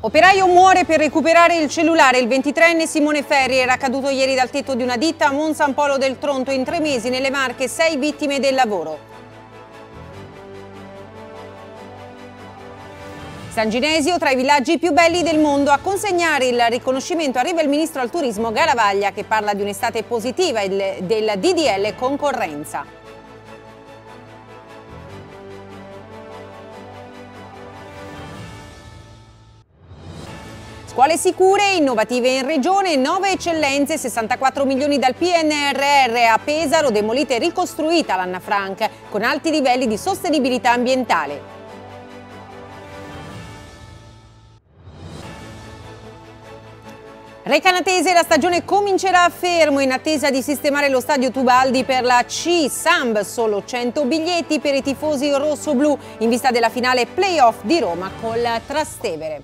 Operaio muore per recuperare il cellulare. Il 23enne Simone Ferri era caduto ieri dal tetto di una ditta a Mon San Polo del Tronto. In tre mesi nelle Marche, sei vittime del lavoro. San Ginesio, tra i villaggi più belli del mondo, a consegnare il riconoscimento arriva il ministro al turismo Garavaglia che parla di un'estate positiva del DDL concorrenza. Scuole sicure, e innovative in regione, 9 eccellenze, 64 milioni dal PNRR a Pesaro, demolita e ricostruita l'Anna Frank, con alti livelli di sostenibilità ambientale. Recanatese la stagione comincerà a fermo in attesa di sistemare lo stadio Tubaldi per la C Samb, solo 100 biglietti per i tifosi rosso-blu in vista della finale playoff di Roma col Trastevere.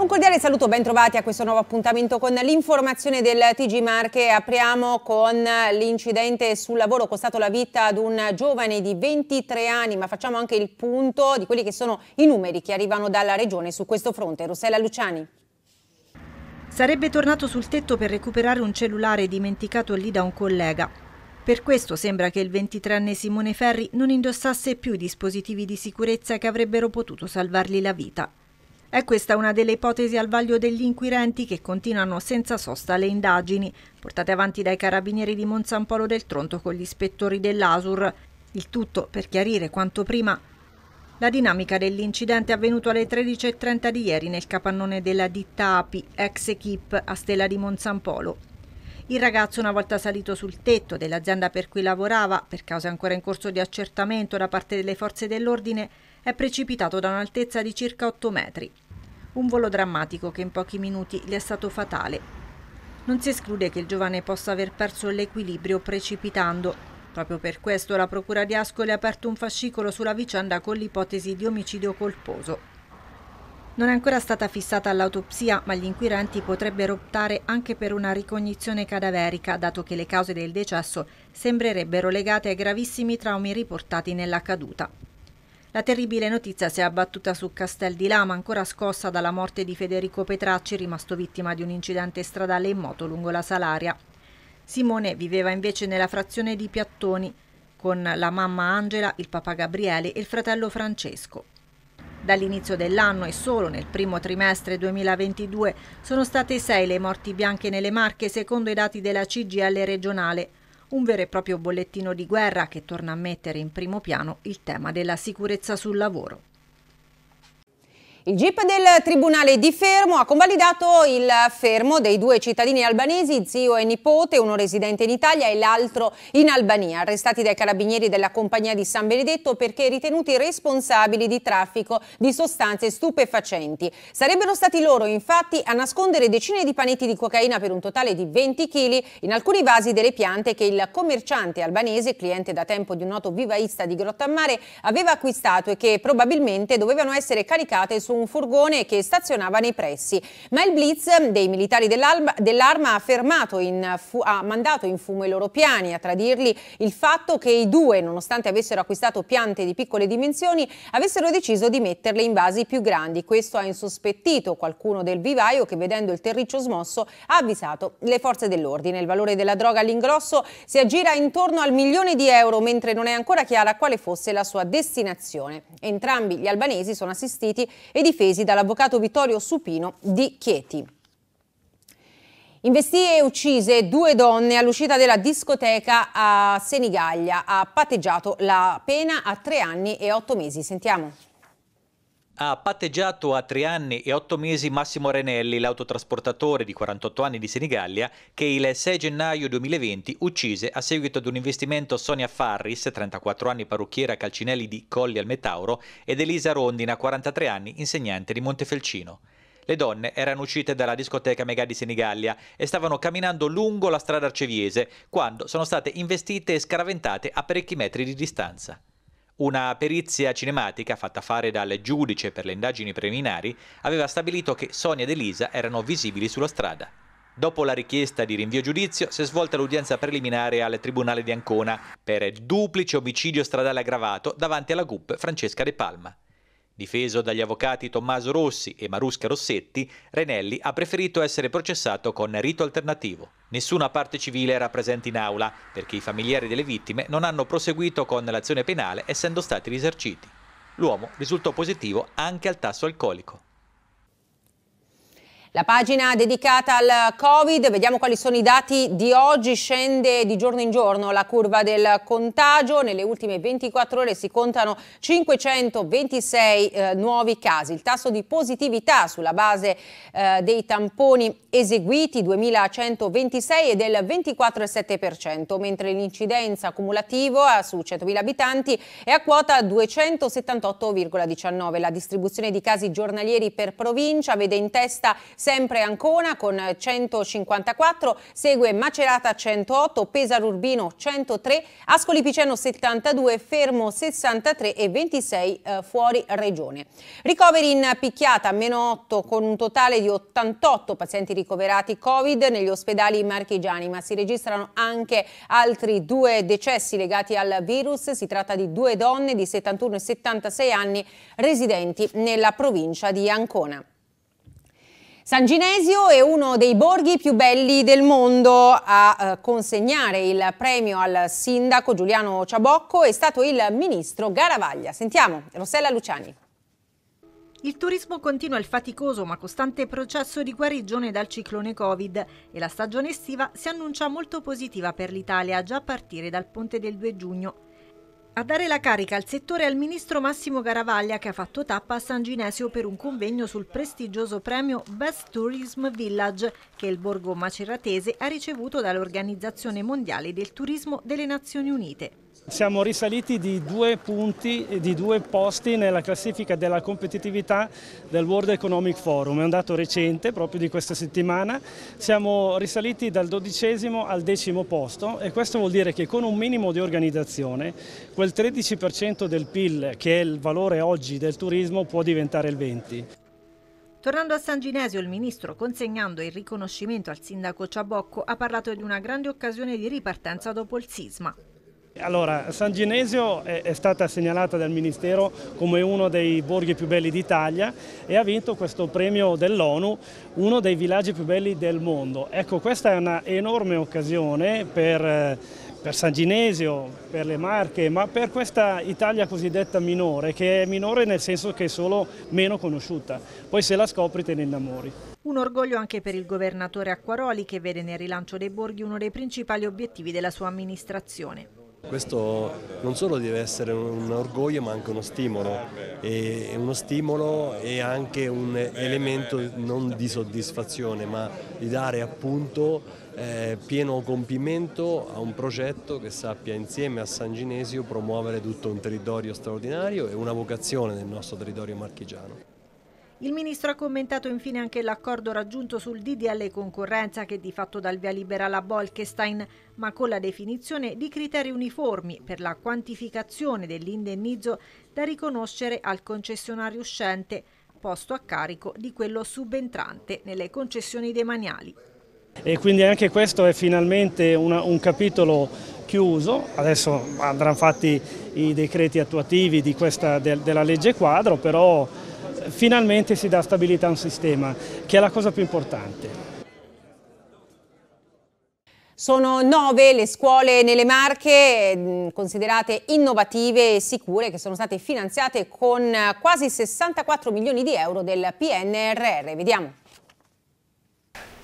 Un cordiale saluto, ben trovati a questo nuovo appuntamento con l'informazione del TG Marche. Apriamo con l'incidente sul lavoro costato la vita ad un giovane di 23 anni, ma facciamo anche il punto di quelli che sono i numeri che arrivano dalla regione su questo fronte. Rossella Luciani. Sarebbe tornato sul tetto per recuperare un cellulare dimenticato lì da un collega. Per questo sembra che il 23enne Simone Ferri non indossasse più i dispositivi di sicurezza che avrebbero potuto salvargli la vita. È questa una delle ipotesi al vaglio degli inquirenti che continuano senza sosta le indagini, portate avanti dai carabinieri di Monsampolo del Tronto con gli ispettori dell'ASUR. Il tutto per chiarire quanto prima la dinamica dell'incidente avvenuto alle 13.30 di ieri nel capannone della ditta API, ex equip a Stella di Monsampolo. Il ragazzo, una volta salito sul tetto dell'azienda per cui lavorava, per cause ancora in corso di accertamento da parte delle forze dell'ordine, è precipitato da un'altezza di circa 8 metri. Un volo drammatico che in pochi minuti gli è stato fatale. Non si esclude che il giovane possa aver perso l'equilibrio precipitando. Proprio per questo la Procura di Ascoli ha aperto un fascicolo sulla vicenda con l'ipotesi di omicidio colposo. Non è ancora stata fissata l'autopsia, ma gli inquirenti potrebbero optare anche per una ricognizione cadaverica, dato che le cause del decesso sembrerebbero legate ai gravissimi traumi riportati nella caduta. La terribile notizia si è abbattuta su Castel di Lama, ancora scossa dalla morte di Federico Petracci, rimasto vittima di un incidente stradale in moto lungo la Salaria. Simone viveva invece nella frazione di Piattoni, con la mamma Angela, il papà Gabriele e il fratello Francesco. Dall'inizio dell'anno e solo nel primo trimestre 2022 sono state sei le morti bianche nelle Marche secondo i dati della CGL regionale, un vero e proprio bollettino di guerra che torna a mettere in primo piano il tema della sicurezza sul lavoro. Il GIP del Tribunale di Fermo ha convalidato il fermo dei due cittadini albanesi, zio e nipote, uno residente in Italia e l'altro in Albania, arrestati dai carabinieri della compagnia di San Benedetto perché ritenuti responsabili di traffico di sostanze stupefacenti. Sarebbero stati loro infatti a nascondere decine di panetti di cocaina per un totale di 20 kg in alcuni vasi delle piante che il commerciante albanese, cliente da tempo di un noto vivaista di Grottammare, aveva acquistato e che probabilmente dovevano essere caricate su un un furgone che stazionava nei pressi. Ma il blitz dei militari dell'arma dell ha, in, ha mandato in fumo i loro piani, a tradirli il fatto che i due, nonostante avessero acquistato piante di piccole dimensioni, avessero deciso di metterle in vasi più grandi. Questo ha insospettito qualcuno del vivaio che vedendo il terriccio smosso ha avvisato le forze dell'ordine. Il valore della droga all'ingrosso si aggira intorno al milione di euro, mentre non è ancora chiara quale fosse la sua destinazione. Entrambi gli albanesi sono assistiti e e difesi dall'avvocato Vittorio Supino di Chieti. Investì e uccise due donne all'uscita della discoteca a Senigallia. Ha patteggiato la pena a tre anni e otto mesi. Sentiamo ha patteggiato a tre anni e otto mesi Massimo Renelli, l'autotrasportatore di 48 anni di Senigallia, che il 6 gennaio 2020 uccise a seguito di un investimento Sonia Farris, 34 anni parrucchiera Calcinelli di Colli al Metauro, ed Elisa Rondina, 43 anni, insegnante di Montefelcino. Le donne erano uscite dalla discoteca Mega di Senigallia e stavano camminando lungo la strada arceviese quando sono state investite e scaraventate a parecchi metri di distanza. Una perizia cinematica fatta fare dal giudice per le indagini preliminari aveva stabilito che Sonia ed Elisa erano visibili sulla strada. Dopo la richiesta di rinvio giudizio si è svolta l'udienza preliminare al Tribunale di Ancona per duplice omicidio stradale aggravato davanti alla GUP Francesca De Palma. Difeso dagli avvocati Tommaso Rossi e Marusca Rossetti, Renelli ha preferito essere processato con rito alternativo. Nessuna parte civile era presente in aula perché i familiari delle vittime non hanno proseguito con l'azione penale essendo stati risarciti. L'uomo risultò positivo anche al tasso alcolico. La pagina dedicata al Covid, vediamo quali sono i dati di oggi, scende di giorno in giorno la curva del contagio, nelle ultime 24 ore si contano 526 eh, nuovi casi, il tasso di positività sulla base eh, dei tamponi eseguiti 2126 è del 24,7%, mentre l'incidenza accumulativa eh, su 100.000 abitanti è a quota 278,19. La distribuzione di casi giornalieri per provincia vede in testa Sempre Ancona con 154, segue Macerata 108, Pesaro Urbino 103, Ascoli Piceno 72, Fermo 63 e 26 eh, fuori regione. Ricoveri in picchiata meno 8 con un totale di 88 pazienti ricoverati Covid negli ospedali marchigiani, ma si registrano anche altri due decessi legati al virus. Si tratta di due donne di 71 e 76 anni residenti nella provincia di Ancona. San Ginesio è uno dei borghi più belli del mondo. A eh, consegnare il premio al sindaco Giuliano Ciabocco è stato il ministro Garavaglia. Sentiamo, Rossella Luciani. Il turismo continua il faticoso ma costante processo di guarigione dal ciclone Covid e la stagione estiva si annuncia molto positiva per l'Italia già a partire dal ponte del 2 giugno. A dare la carica al settore è il ministro Massimo Garavaglia che ha fatto tappa a San Ginesio per un convegno sul prestigioso premio Best Tourism Village che il borgo maceratese ha ricevuto dall'Organizzazione Mondiale del Turismo delle Nazioni Unite. Siamo risaliti di due punti, di due posti nella classifica della competitività del World Economic Forum, è un dato recente proprio di questa settimana, siamo risaliti dal dodicesimo al decimo posto e questo vuol dire che con un minimo di organizzazione quel 13% del PIL che è il valore oggi del turismo può diventare il 20%. Tornando a San Ginesio, il ministro, consegnando il riconoscimento al sindaco Ciabocco, ha parlato di una grande occasione di ripartenza dopo il sisma. Allora, San Ginesio è, stata segnalata dal Ministero come uno dei borghi più belli d'Italia e ha vinto questo premio dell'ONU, uno dei villaggi più belli del mondo. Ecco, questa è un'enorme occasione per, eh, per San Ginesio, per le Marche, ma per questa Italia cosiddetta minore, che è minore nel senso che è solo meno conosciuta. Poi se la scopri te ne innamori. Un orgoglio anche per il governatore Acquaroli che vede nel rilancio dei borghi uno dei principali obiettivi della sua amministrazione. Questo non solo deve essere un orgoglio ma anche uno stimolo, e uno stimolo e anche un elemento non di soddisfazione ma di dare appunto eh, pieno compimento a un progetto che sappia insieme a San Ginesio promuovere tutto un territorio straordinario e una vocazione del nostro territorio marchigiano. Il ministro ha commentato infine anche l'accordo raggiunto sul DDL concorrenza che di fatto dal via libera alla Bolkestein, ma con la definizione di criteri uniformi per la quantificazione dell'indennizzo da riconoscere al concessionario uscente, posto a carico di quello subentrante nelle concessioni demaniali. E quindi anche questo è finalmente una, un capitolo chiuso, adesso andranno fatti i decreti attuativi questa, del, della legge quadro, però finalmente si dà stabilità a un sistema, che è la cosa più importante. Sono nove le scuole nelle Marche mm, considerate innovative e sicure che sono state finanziate con eh, quasi 64 milioni di euro del PNRR. Vediamo.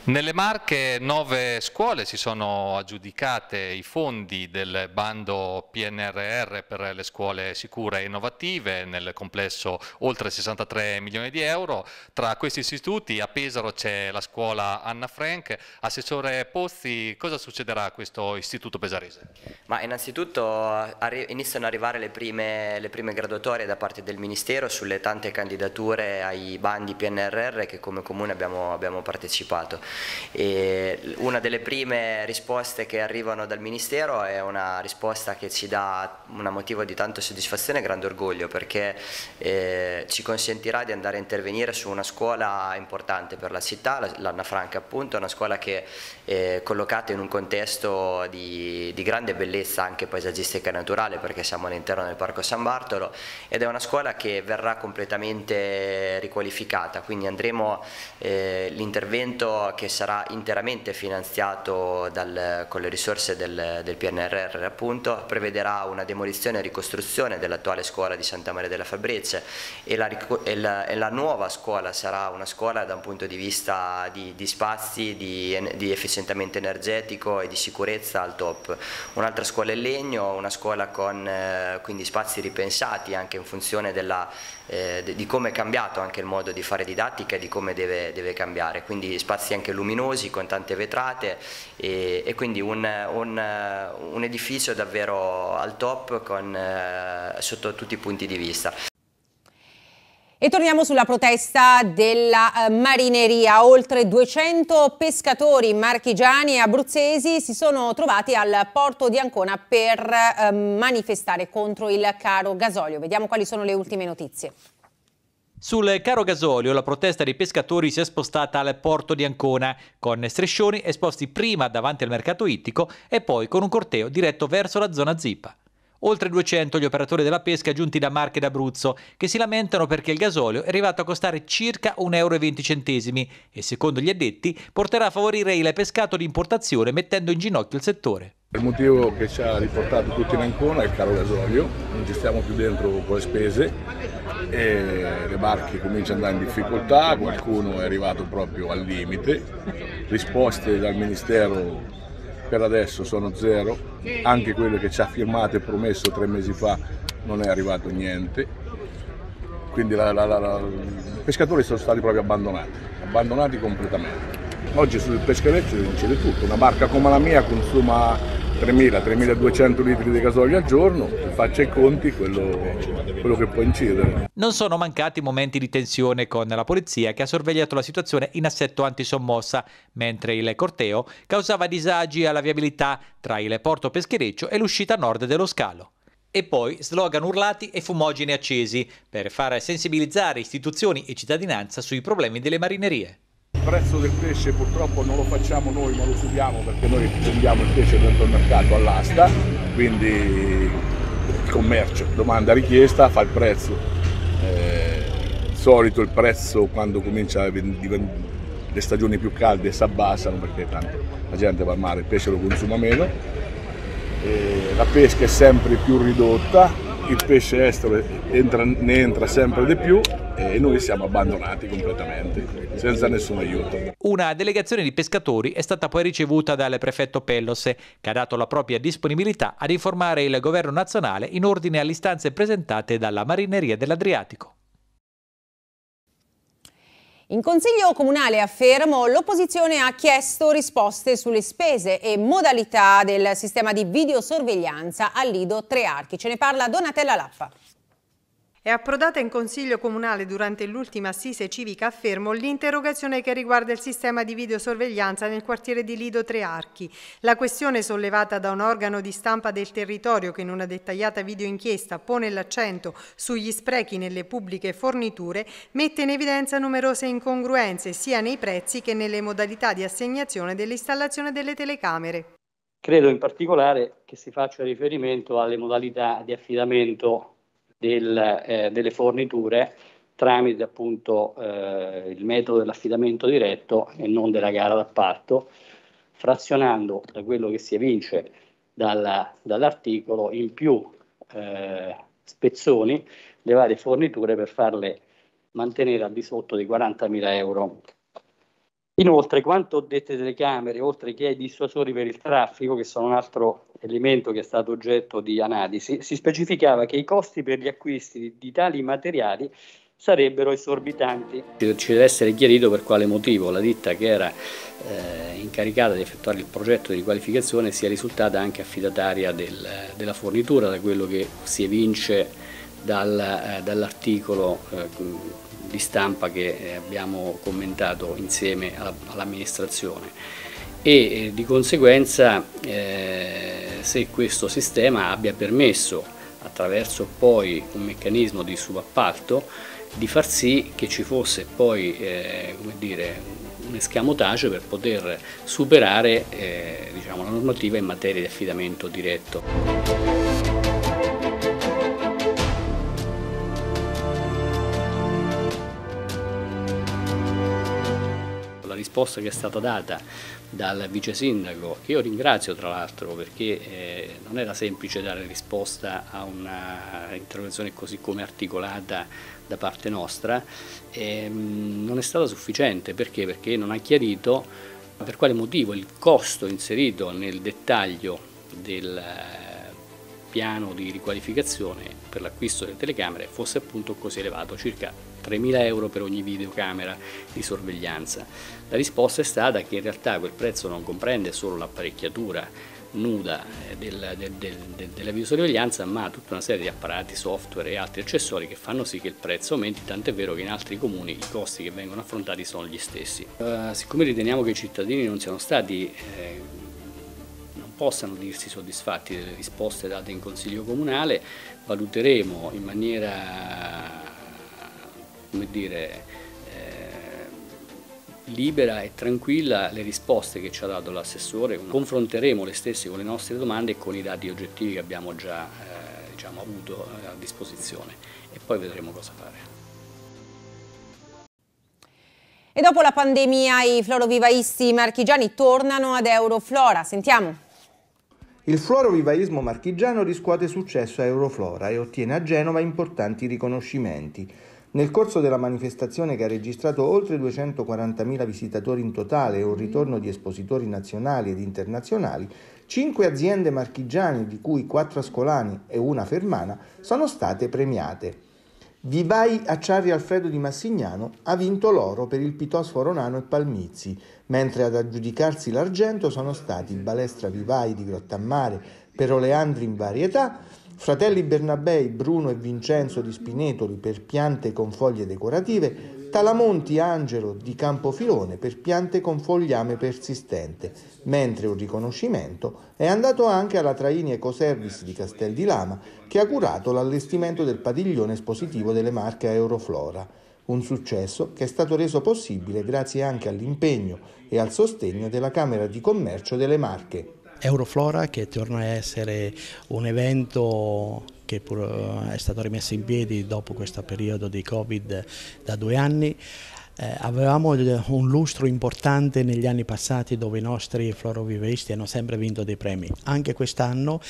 Nelle Marche nove scuole si sono aggiudicate i fondi del bando PNRR per le scuole sicure e innovative nel complesso oltre 63 milioni di euro. Tra questi istituti a Pesaro c'è la scuola Anna Frank. Assessore Pozzi, cosa succederà a questo istituto pesarese? Ma innanzitutto iniziano ad arrivare le prime, le prime graduatorie da parte del Ministero sulle tante candidature ai bandi PNRR che come Comune abbiamo, abbiamo partecipato. E una delle prime risposte che arrivano dal Ministero è una risposta che ci dà un motivo di tanta soddisfazione e grande orgoglio perché eh, ci consentirà di andare a intervenire su una scuola importante per la città, l'Anna Franca appunto, una scuola che è eh, collocata in un contesto di, di grande bellezza anche paesaggistica e naturale perché siamo all'interno del Parco San Bartolo ed è una scuola che verrà completamente riqualificata, quindi andremo eh, l'intervento che che sarà interamente finanziato dal, con le risorse del, del, PNRR appunto, prevederà una demolizione e ricostruzione dell'attuale scuola di Santa Maria della Fabrice e la, e, la, e la, nuova scuola sarà una scuola da un punto di vista di, di spazi, di, di, efficientamento energetico e di sicurezza al top. Un'altra scuola in legno, una scuola con eh, quindi spazi ripensati anche in funzione della eh, di come è cambiato anche il modo di fare didattica e di come deve, deve cambiare, quindi spazi anche luminosi con tante vetrate e, e quindi un, un, un, edificio davvero al top con, eh, sotto tutti i punti di vista. E torniamo sulla protesta della eh, marineria. Oltre 200 pescatori marchigiani e abruzzesi si sono trovati al porto di Ancona per eh, manifestare contro il caro gasolio. Vediamo quali sono le ultime notizie. Sul caro gasolio la protesta dei pescatori si è spostata al porto di Ancona, con striscioni esposti prima davanti al mercato ittico e poi con un corteo diretto verso la zona Zipa. Oltre 200 gli operatori della pesca giunti da Marche d'Abruzzo che si lamentano perché il gasolio è arrivato a costare circa 1,20 euro e, secondo gli addetti, porterà a favorire il pescato di importazione mettendo in ginocchio il settore. Il motivo che ci ha riportato tutti in Ancona è il caro gasolio, non ci stiamo più dentro con le spese e le barche cominciano ad andare in difficoltà, qualcuno è arrivato proprio al limite, risposte dal Ministero per adesso sono zero, anche quello che ci ha firmato e promesso tre mesi fa non è arrivato niente, quindi la, la, la, i pescatori sono stati proprio abbandonati, abbandonati completamente. Oggi sul peschereccio succede tutto, una barca come la mia consuma 3.000-3.200 litri di gasolio al giorno, faccia i conti quello, quello che può incidere. Non sono mancati momenti di tensione con la polizia che ha sorvegliato la situazione in assetto antisommossa, mentre il corteo causava disagi alla viabilità tra il porto peschereccio e l'uscita nord dello scalo e poi slogan urlati e fumogeni accesi per far sensibilizzare istituzioni e cittadinanza sui problemi delle marinerie. Il prezzo del pesce purtroppo non lo facciamo noi ma lo subiamo perché noi vendiamo il pesce dentro il mercato all'asta, quindi il commercio, domanda richiesta, fa il prezzo. Eh, di solito il prezzo quando comincia le stagioni più calde si abbassano perché tanto la gente va al mare, il pesce lo consuma meno. Eh, la pesca è sempre più ridotta, il pesce estero entra, ne entra sempre di più e noi siamo abbandonati completamente, senza nessun aiuto. Una delegazione di pescatori è stata poi ricevuta dal prefetto Pellose, che ha dato la propria disponibilità ad informare il governo nazionale in ordine alle istanze presentate dalla Marineria dell'Adriatico. In Consiglio Comunale a Fermo l'opposizione ha chiesto risposte sulle spese e modalità del sistema di videosorveglianza al Lido Tre Archi. Ce ne parla Donatella Lappa. È approdata in Consiglio Comunale durante l'ultima assise civica a Fermo l'interrogazione che riguarda il sistema di videosorveglianza nel quartiere di Lido Trearchi. La questione sollevata da un organo di stampa del territorio che in una dettagliata videoinchiesta pone l'accento sugli sprechi nelle pubbliche forniture mette in evidenza numerose incongruenze sia nei prezzi che nelle modalità di assegnazione dell'installazione delle telecamere. Credo in particolare che si faccia riferimento alle modalità di affidamento del, eh, delle forniture tramite appunto eh, il metodo dell'affidamento diretto e non della gara d'appalto, frazionando da quello che si evince dalla, dall'articolo in più eh, spezzoni le varie forniture per farle mantenere al di sotto dei 40.000 euro Inoltre, quanto dette telecamere, oltre che ai dissuasori per il traffico, che sono un altro elemento che è stato oggetto di analisi, si specificava che i costi per gli acquisti di tali materiali sarebbero esorbitanti. Ci deve essere chiarito per quale motivo la ditta che era eh, incaricata di effettuare il progetto di riqualificazione sia risultata anche affidataria del, della fornitura, da quello che si evince dal, eh, dall'articolo eh, di stampa che eh, abbiamo commentato insieme all'amministrazione e eh, di conseguenza eh, se questo sistema abbia permesso attraverso poi un meccanismo di subappalto di far sì che ci fosse poi eh, dire, un escamotage per poter superare diciamo, la normativa in materia di affidamento diretto. risposta che è stata data dal vice sindaco, che io ringrazio tra l'altro perché eh, non era semplice dare risposta a un'interrogazione così come articolata da parte nostra, ehm, non è stata sufficiente perché? perché non ha chiarito per quale motivo il costo inserito nel dettaglio del eh, piano di riqualificazione per l'acquisto delle telecamere fosse appunto così elevato, circa 3.000 euro per ogni videocamera di sorveglianza. La risposta è stata che in realtà quel prezzo non comprende solo l'apparecchiatura nuda eh, del, del, del, della videosorveglianza, ma tutta una serie di apparati, software e altri accessori che fanno sì che il prezzo aumenti, tant'è vero che in altri comuni i costi che vengono affrontati sono gli stessi. Uh, siccome riteniamo che i cittadini non siano stati eh, possano dirsi soddisfatti delle risposte date in Consiglio Comunale, valuteremo in maniera, come dire, libera e tranquilla le risposte che ci ha dato l'assessore. Confronteremo le stesse con le nostre domande e con i dati oggettivi che abbiamo già eh, diciamo, avuto eh, a disposizione e poi vedremo cosa fare. E dopo la pandemia i florovivaisti marchigiani tornano ad Euroflora. Sentiamo. Il florovivaismo marchigiano riscuote successo a Euroflora e ottiene a Genova importanti riconoscimenti. Nel corso della manifestazione che ha registrato oltre 240.000 visitatori in totale e un mm. ritorno di espositori nazionali ed internazionali, cinque aziende marchigiane, di cui quattro ascolani e una fermana, sono state premiate. Vivai Acciari Alfredo di Massignano ha vinto l'oro per il pitosforo nano e palmizi, mentre ad aggiudicarsi l'argento sono stati Balestra Vivai di Grottammare per Oleandri in varietà Fratelli Bernabei, Bruno e Vincenzo di Spinetoli per piante con foglie decorative, Talamonti Angelo di Campofilone per piante con fogliame persistente, mentre un riconoscimento è andato anche alla Traini Ecoservice di Castel di Lama che ha curato l'allestimento del padiglione espositivo delle marche Euroflora. Un successo che è stato reso possibile grazie anche all'impegno e al sostegno della Camera di Commercio delle Marche. Euroflora che torna a essere un evento che eh, è stato rimesso in piedi dopo questo periodo di Covid da due anni. Eh, avevamo eh, un lustro importante negli anni passati dove i nostri florovivaisti hanno sempre vinto dei premi. Anche quest'anno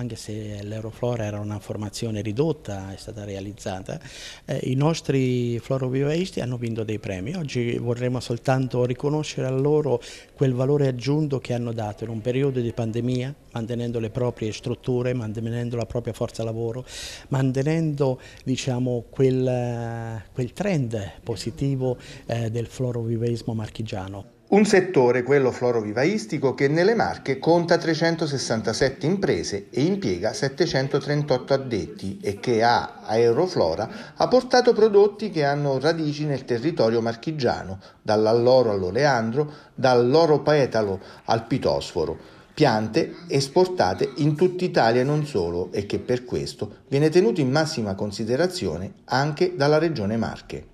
anche se l'Euroflora era una formazione ridotta, è stata realizzata, eh, i nostri florovivaisti hanno vinto dei premi. Oggi vorremmo soltanto riconoscere a loro quel valore aggiunto che hanno dato in un periodo di pandemia, mantenendo le proprie strutture, mantenendo la propria forza lavoro, mantenendo diciamo, quel, eh, quel, trend positivo eh, del florovivaismo marchigiano. Un settore, quello florovivaistico, che nelle Marche conta 367 imprese e impiega 738 addetti e che a Aeroflora ha portato prodotti che hanno radici nel territorio marchigiano, dall'alloro all'oleandro, dall'oro petalo al pitosforo, piante esportate in tutta Italia e non solo e che per questo viene tenuto in massima considerazione anche dalla regione Marche.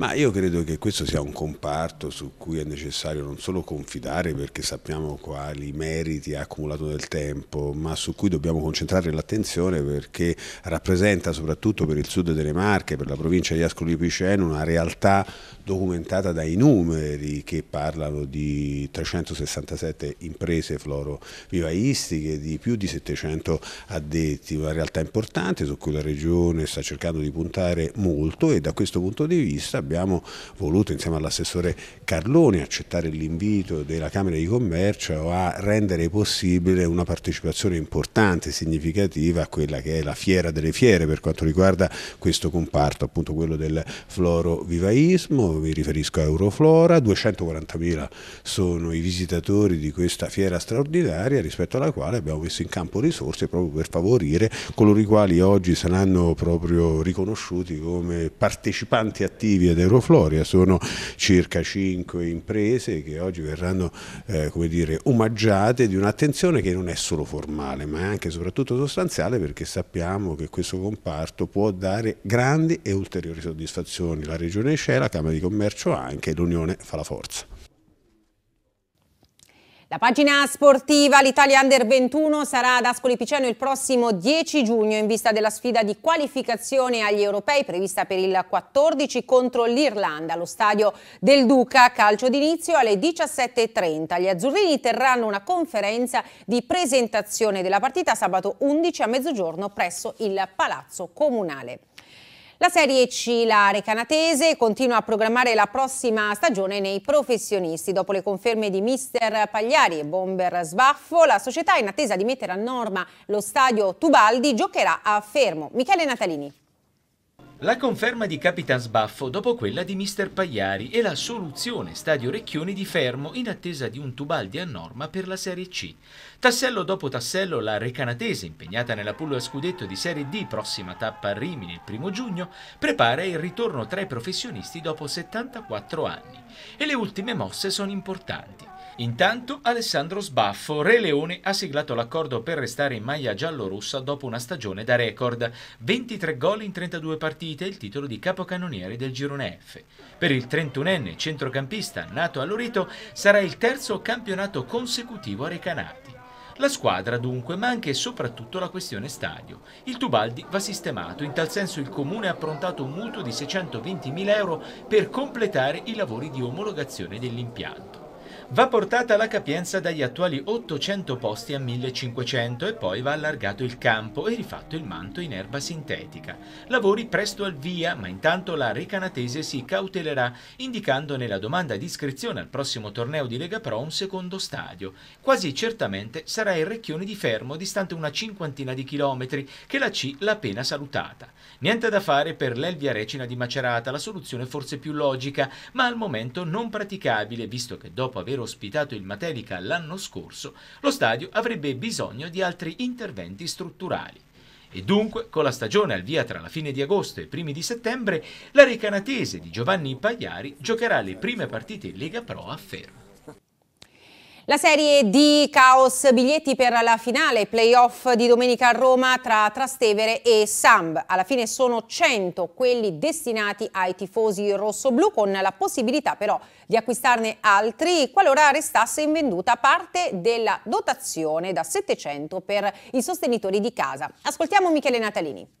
Ma io credo che questo sia un comparto su cui è necessario non solo confidare perché sappiamo quali meriti ha accumulato nel tempo, ma su cui dobbiamo concentrare l'attenzione perché rappresenta soprattutto per il sud delle Marche, per la provincia di Ascoli Piceno, una realtà documentata dai numeri che parlano di 367 imprese florovivaistiche, di più di 700 addetti, una realtà importante su cui la Regione sta cercando di puntare molto e da questo punto di vista abbiamo voluto insieme all'assessore Carloni accettare l'invito della Camera di Commercio a rendere possibile una partecipazione importante, e significativa a quella che è la fiera delle fiere per quanto riguarda questo comparto, appunto quello del florovivaismo mi riferisco a Euroflora, 240.000 sono i visitatori di questa fiera straordinaria rispetto alla quale abbiamo messo in campo risorse proprio per favorire coloro i quali oggi saranno proprio riconosciuti come partecipanti attivi ad Eurofloria, sono circa 5 imprese che oggi verranno eh, come dire, omaggiate di un'attenzione che non è solo formale ma è anche e soprattutto sostanziale perché sappiamo che questo comparto può dare grandi e ulteriori soddisfazioni, la Regione c'è, la Camera di Commercio commercio anche, l'unione fa la forza. La pagina sportiva, l'Italia Under 21 sarà ad Ascoli Piceno il prossimo 10 giugno in vista della sfida di qualificazione agli europei prevista per il 14 contro l'Irlanda allo stadio del Duca, calcio d'inizio alle 17.30. Gli azzurrini terranno una conferenza di presentazione della partita sabato 11 a mezzogiorno presso il Palazzo Comunale. La Serie C, la Recanatese, continua a programmare la prossima stagione nei professionisti. Dopo le conferme di mister Pagliari e bomber Sbaffo, la società in attesa di mettere a norma lo stadio Tubaldi giocherà a Fermo. Michele Natalini. La conferma di Capitan Sbaffo dopo quella di Mister Pagliari e la soluzione Stadio Recchioni di fermo in attesa di un Tubaldi a norma per la Serie C. Tassello dopo tassello la Recanatese, impegnata nella pulla scudetto di Serie D, prossima tappa a Rimini il primo giugno, prepara il ritorno tra i professionisti dopo 74 anni. E le ultime mosse sono importanti. Intanto Alessandro Sbaffo, Re Leone, ha siglato l'accordo per restare in maglia giallorossa dopo una stagione da record. 23 gol in 32 partite, e il titolo di capocannoniere del girone F. Per il 31enne centrocampista nato a Lorito sarà il terzo campionato consecutivo a Recanati. La squadra dunque, ma anche e soprattutto la questione stadio. Il Tubaldi va sistemato, in tal senso il Comune ha approntato un mutuo di 620.000 euro per completare i lavori di omologazione dell'impianto. Va portata la capienza dagli attuali 800 posti a 1500 e poi va allargato il campo e rifatto il manto in erba sintetica. Lavori presto al via, ma intanto la Recanatese si cautelerà, indicando nella domanda di iscrizione al prossimo torneo di Lega Pro un secondo stadio. Quasi certamente sarà il Recchione di Fermo, distante una cinquantina di chilometri, che la C l'ha appena salutata. Niente da fare per l'Elvia Recina di Macerata, la soluzione forse più logica, ma al momento non praticabile, visto che dopo aver aver ospitato il Materica l'anno scorso, lo stadio avrebbe bisogno di altri interventi strutturali. E dunque, con la stagione al via tra la fine di agosto e i primi di settembre, la recanatese di Giovanni Pagliari giocherà le prime partite in Lega Pro a Fermo. La serie di Caos biglietti per la finale playoff di domenica a Roma tra Trastevere e Samb. Alla fine sono 100 quelli destinati ai tifosi rossoblù con la possibilità però di acquistarne altri qualora restasse in venduta parte della dotazione da 700 per i sostenitori di casa. Ascoltiamo Michele Natalini.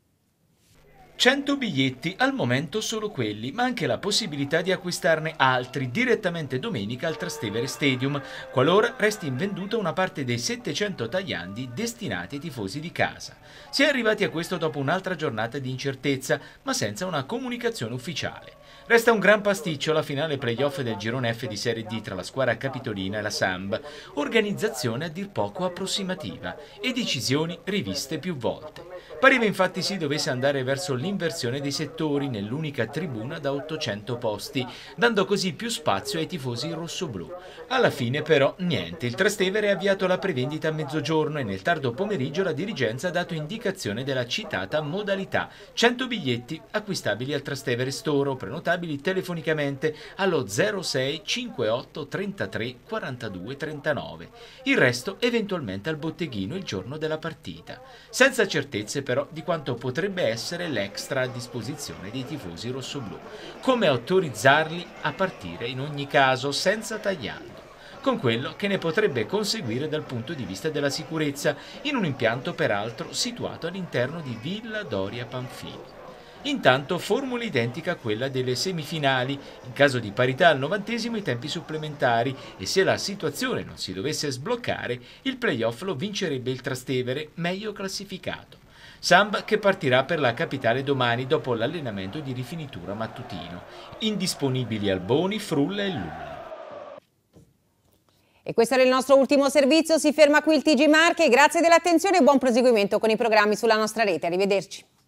100 biglietti, al momento solo quelli, ma anche la possibilità di acquistarne altri direttamente domenica al Trastevere Stadium, qualora resti in venduta una parte dei 700 tagliandi destinati ai tifosi di casa. Si è arrivati a questo dopo un'altra giornata di incertezza, ma senza una comunicazione ufficiale. Resta un gran pasticcio la finale playoff del girone F di Serie D tra la squadra capitolina e la Samb, organizzazione a dir poco approssimativa e decisioni riviste più volte. Pareva infatti si dovesse andare verso l'inversione dei settori nell'unica tribuna da 800 posti, dando così più spazio ai tifosi rossoblù. Alla fine però niente, il Trastevere ha avviato la prevendita a mezzogiorno e nel tardo pomeriggio la dirigenza ha dato indicazione della citata modalità 100 biglietti acquistabili al Trastevere Storo, prenotabili contattabili telefonicamente allo 06 58 33 42 39. Il resto eventualmente al botteghino il giorno della partita, senza certezze però di quanto potrebbe essere l'extra a disposizione dei tifosi rossoblù, come autorizzarli a partire in ogni caso senza tagliando con quello che ne potrebbe conseguire dal punto di vista della sicurezza, in un impianto peraltro situato all'interno di Villa Doria Panfili. Intanto formula identica a quella delle semifinali, in caso di parità al novantesimo i tempi supplementari e se la situazione non si dovesse sbloccare il playoff lo vincerebbe il Trastevere, meglio classificato. Samba che partirà per la capitale domani dopo l'allenamento di rifinitura mattutino. Indisponibili Alboni, Frulla e Lula. E questo era il nostro ultimo servizio, si ferma qui il TG Marche, grazie dell'attenzione e buon proseguimento con i programmi sulla nostra rete, arrivederci.